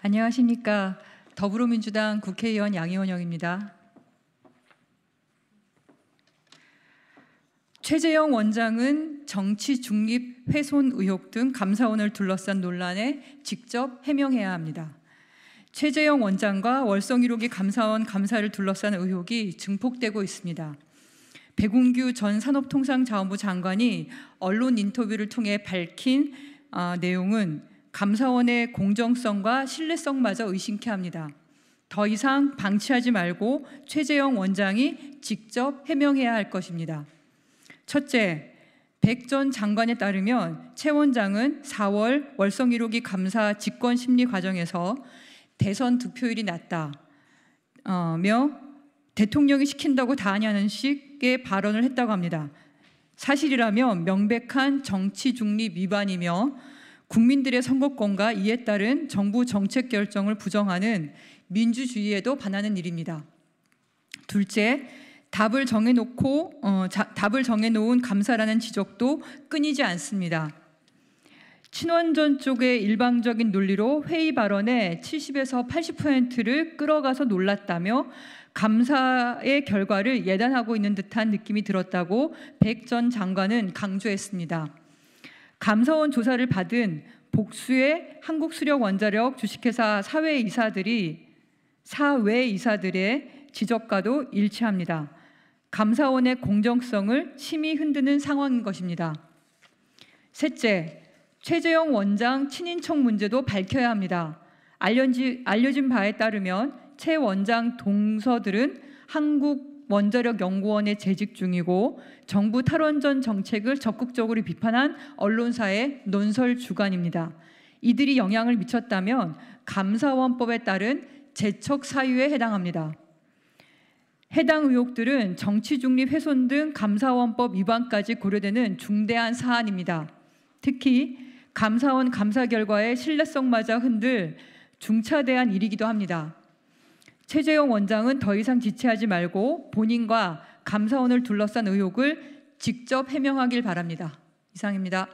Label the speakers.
Speaker 1: 안녕하십니까. 더불어민주당 국회의원 양희원영입니다. 최재형 원장은 정치 중립 훼손 의혹 등 감사원을 둘러싼 논란에 직접 해명해야 합니다. 최재형 원장과 월성일호기 감사원 감사를 둘러싼 의혹이 증폭되고 있습니다. 백운규 전 산업통상자원부 장관이 언론 인터뷰를 통해 밝힌 어, 내용은 감사원의 공정성과 신뢰성마저 의심케 합니다. 더 이상 방치하지 말고 최재형 원장이 직접 해명해야 할 것입니다. 첫째, 백전 장관에 따르면 최 원장은 4월 월성 1호기 감사 직권 심리 과정에서 대선 득표율이 낮다며 어, 대통령이 시킨다고 다 하냐는 식의 발언을 했다고 합니다. 사실이라면 명백한 정치 중립 위반이며 국민들의 선거권과 이에 따른 정부 정책 결정을 부정하는 민주주의에도 반하는 일입니다. 둘째, 답을 정해놓고 어, 자, 답을 정해놓은 감사라는 지적도 끊이지 않습니다. 친원전 쪽의 일방적인 논리로 회의 발언의 70에서 80%를 끌어가서 놀랐다며 감사의 결과를 예단하고 있는 듯한 느낌이 들었다고 백 전 장관은 강조했습니다. 감사원 조사를 받은 복수의 한국 수력 원자력 주식회사 사회 이사들이 사회 이사들의 지적과도 일치합니다. 감사원의 공정성을 심히 흔드는 상황인 것입니다. 셋째, 최재형 원장 친인척 문제도 밝혀야 합니다. 알려진 바에 따르면 최 원장 동서들은 한국 원자력 연구원에 재직 중이고 정부 탈원전 정책을 적극적으로 비판한 언론사의 논설 주관입니다 이들이 영향을 미쳤다면 감사원법에 따른 재척 사유에 해당합니다. 해당 의혹들은 정치 중립 훼손 등 감사원법 위반까지 고려되는 중대한 사안입니다. 특히 감사원 감사 결과의 신뢰성마저 흔들 중차대한 일이기도 합니다. 최재용 원장은 더 이상 지체하지 말고 본인과 감사원을 둘러싼 의혹을 직접 해명하길 바랍니다. 이상입니다.